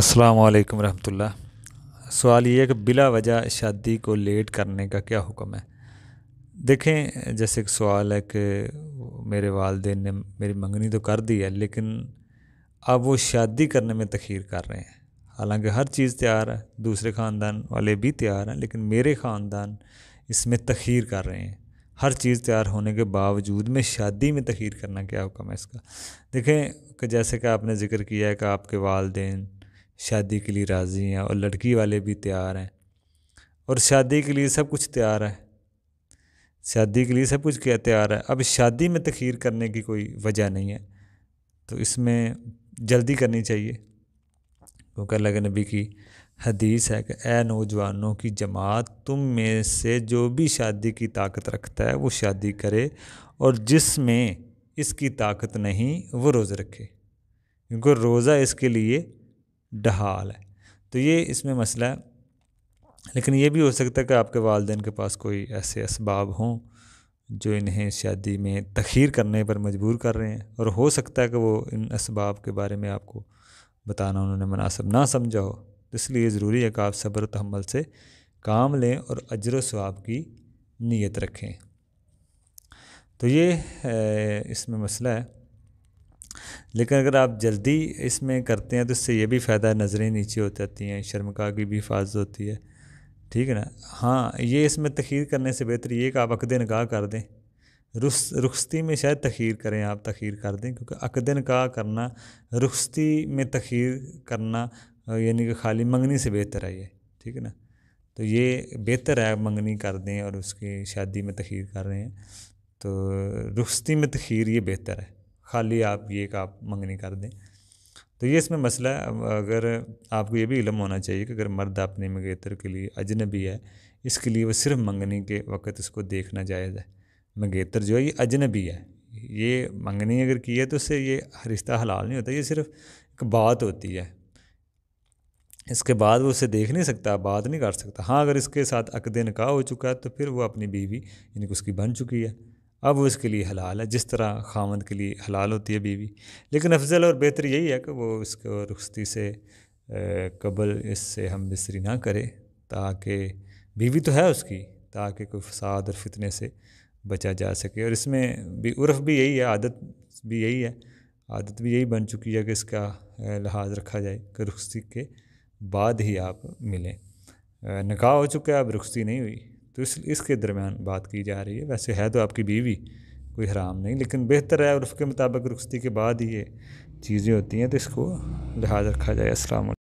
अस्सलाम रहमतुल्लाह सवाल ये है कि बिला वजह शादी को लेट करने का क्या हुक्म है देखें जैसे एक सवाल है कि मेरे वालदे ने मेरी मंगनी तो कर दी है लेकिन अब वो शादी करने में तखीर कर रहे हैं हालांकि हर चीज़ तैयार है दूसरे ख़ानदान वाले भी तैयार हैं लेकिन मेरे ख़ानदान इसमें तखीर कर रहे हैं हर चीज़ तैयार होने के बावजूद में शादी में तखीर करना क्या हुक्म है इसका देखें कि जैसे कि आपने ज़िक्र किया है कि आपके वालदेन शादी के लिए राज़ी हैं और लड़की वाले भी तैयार हैं और शादी के लिए सब कुछ तैयार है शादी के लिए सब कुछ क्या तैयार है अब शादी में तखीर करने की कोई वजह नहीं है तो इसमें जल्दी करनी चाहिए क्योंकि अलग नबी की हदीस है कि ए नौजवानों की जमात तुम में से जो भी शादी की ताकत रखता है वो शादी करे और जिसमें इसकी ताकत नहीं वो रोज़ रखे क्योंकि रोज़ा इसके लिए डहाल है तो ये इसमें मसला है लेकिन ये भी हो सकता है कि आपके वालदेन के पास कोई ऐसे इसबाब हों जो इन्हें शादी में तखीर करने पर मजबूर कर रहे हैं और हो सकता है कि वो इन इसबाब के बारे में आपको बताना उन्होंने मुनासब ना समझा हो तो इसलिए ज़रूरी है कि आप सब्र तहमल से काम लें और अजर स्वाब की नीयत रखें तो ये इसमें मसला है लेकिन अगर आप जल्दी इसमें करते हैं तो इससे यह भी फ़ायदा है नज़रें नीचे हो जाती हैं शर्मका की भी हिफाजत होती है ठीक है ना हाँ ये इसमें तखीर करने से बेहतर ये कि आप अकद नगाह कर दें रुस रुखस्ती में शायद तखीर करें आप तखीर कर दें क्योंकि अकद नगाह करना रुखसती में तखीर करना यानी कि खाली मंगनी से बेहतर है ये ठीक है ना तो ये बेहतर है मंगनी कर दें और उसकी शादी में तखीर कर रहे हैं तो रुखसती में तखीर ये बेहतर है खाली आप ये एक आप मंगनी कर दें तो ये इसमें मसला है अगर आपको ये भी इलम होना चाहिए कि अगर मर्द अपने मंगेतर के लिए अजनबी है इसके लिए वो सिर्फ मंगनी के वक्त उसको देखना जायज़ है मंगेतर जो है ये अजनबी है ये मंगनी अगर की है तो उससे ये रिश्ता हलाल नहीं होता ये सिर्फ एक बात होती है इसके बाद वो उसे देख नहीं सकता बात नहीं कर सकता हाँ अगर इसके साथ अकदे निकाह हो चुका है तो फिर वो अपनी बीवी यानी कि उसकी बन चुकी है अब वो इसके लिए हलाल है जिस तरह खामद के लिए हलाल होती है बीवी लेकिन अफजल और बेहतर यही है कि वो इसको रुखती से कबल इससे हम बिस्तरी ना करें ताकि बीवी तो है उसकी ताकि कोई फसाद और फितने से बचा जा सके और इसमें भी उर्फ भी यही है आदत भी यही है आदत भी यही बन चुकी है कि इसका लिहाज रखा जाए कि रुखती के बाद ही आप मिलें निकाह हो चुका है अब रुखती नहीं हुई तो इस इसके दरमियान बात की जा रही है वैसे है तो आपकी बीवी कोई हराम नहीं लेकिन बेहतर है और उसके मुताबिक रुखसती के बाद ये चीज़ें होती हैं तो इसको लिहाज रखा जाए असल